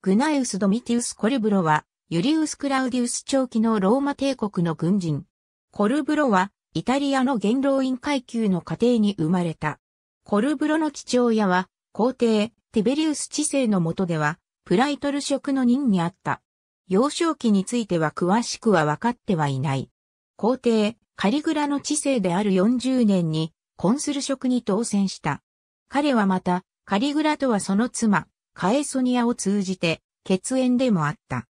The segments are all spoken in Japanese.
グナエウス・ドミティウス・コルブロは、ユリウス・クラウディウス長期のローマ帝国の軍人。コルブロは、イタリアの元老院階級の家庭に生まれた。コルブロの父親は、皇帝、ティベリウス知性の下では、プライトル職の任にあった。幼少期については詳しくは分かってはいない。皇帝、カリグラの知性である40年に、コンスル職に当選した。彼はまた、カリグラとはその妻、カエソニアを通じて、血縁でもあった。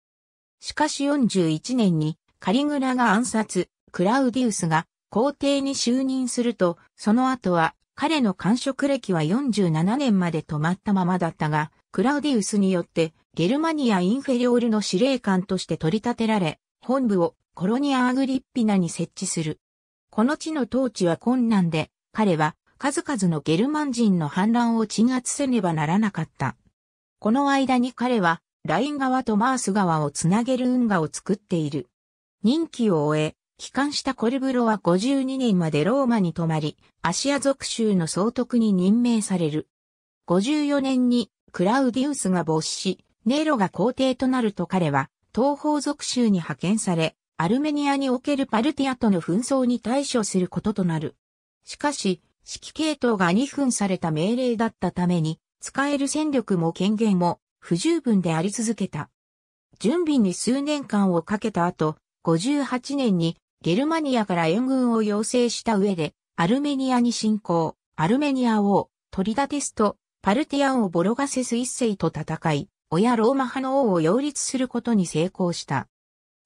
しかし41年にカリグラが暗殺、クラウディウスが皇帝に就任すると、その後は彼の官職歴は47年まで止まったままだったが、クラウディウスによってゲルマニア・インフェリオールの司令官として取り立てられ、本部をコロニア・アグリッピナに設置する。この地の統治は困難で、彼は数々のゲルマン人の反乱を鎮圧せねばならなかった。この間に彼は、ライン川とマース川をつなげる運河を作っている。任期を終え、帰還したコルブロは52年までローマに泊まり、アシア属州の総督に任命される。54年にクラウディウスが没し、ネロが皇帝となると彼は東方属州に派遣され、アルメニアにおけるパルティアとの紛争に対処することとなる。しかし、指揮系統が二分された命令だったために、使える戦力も権限も不十分であり続けた。準備に数年間をかけた後、58年にゲルマニアから援軍を要請した上で、アルメニアに侵攻、アルメニア王、トリダテスト、パルティアンをボロガセス一世と戦い、親ローマ派の王を擁立することに成功した。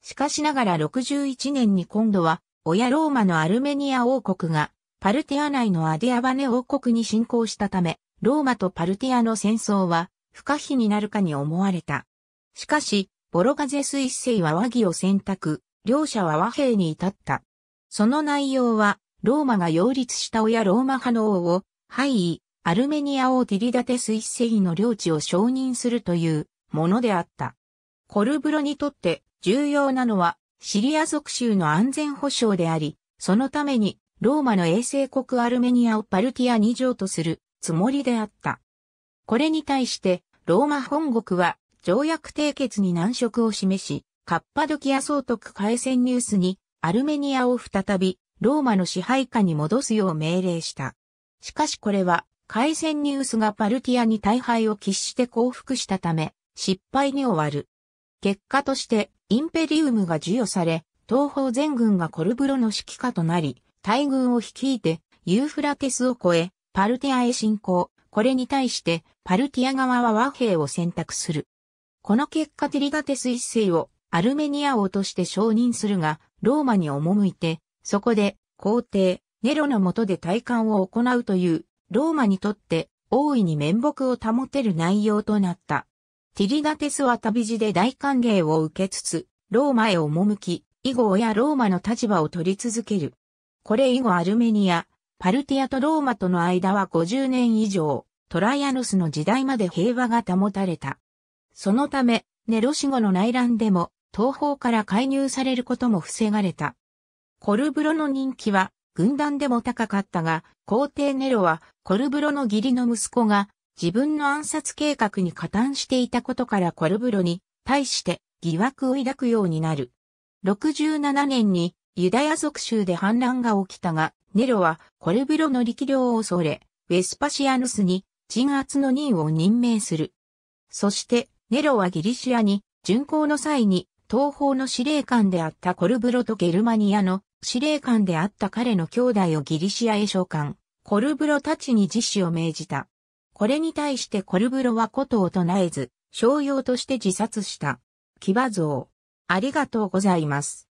しかしながら61年に今度は、親ローマのアルメニア王国が、パルティア内のアディアバネ王国に侵攻したため、ローマとパルティアの戦争は不可避になるかに思われた。しかし、ボロガゼス一世は和議を選択、両者は和平に至った。その内容は、ローマが擁立した親ローマ派の王を、廃位、アルメニア王ティリダテス一世の領地を承認するというものであった。コルブロにとって重要なのはシリア属州の安全保障であり、そのためにローマの衛星国アルメニアをパルティア二条とするつもりであった。これに対して、ローマ本国は条約締結に難色を示し、カッパドキア総督海戦ニュースにアルメニアを再びローマの支配下に戻すよう命令した。しかしこれは海戦ニュースがパルティアに大敗を喫して降伏したため失敗に終わる。結果としてインペリウムが授与され、東方全軍がコルブロの指揮下となり、大軍を率いてユーフラテスを越え、パルティアへ侵攻。これに対して、パルティア側は和平を選択する。この結果ティリガテス一世をアルメニア王として承認するが、ローマに赴いて、そこで皇帝、ネロの下で大官を行うという、ローマにとって大いに面目を保てる内容となった。ティリガテスは旅路で大歓迎を受けつつ、ローマへ赴き、以後やローマの立場を取り続ける。これ以後アルメニア、パルティアとローマとの間は50年以上、トライアヌスの時代まで平和が保たれた。そのため、ネロ死後の内乱でも、東方から介入されることも防がれた。コルブロの人気は、軍団でも高かったが、皇帝ネロは、コルブロの義理の息子が、自分の暗殺計画に加担していたことからコルブロに、対して、疑惑を抱くようになる。67年に、ユダヤ族州で反乱が起きたが、ネロはコルブロの力量を恐れ、ウェスパシアヌスに鎮圧の任を任命する。そして、ネロはギリシアに、巡行の際に、東方の司令官であったコルブロとゲルマニアの司令官であった彼の兄弟をギリシアへ召喚、コルブロたちに自死を命じた。これに対してコルブロはことを唱えず、商用として自殺した。騎馬像。ありがとうございます。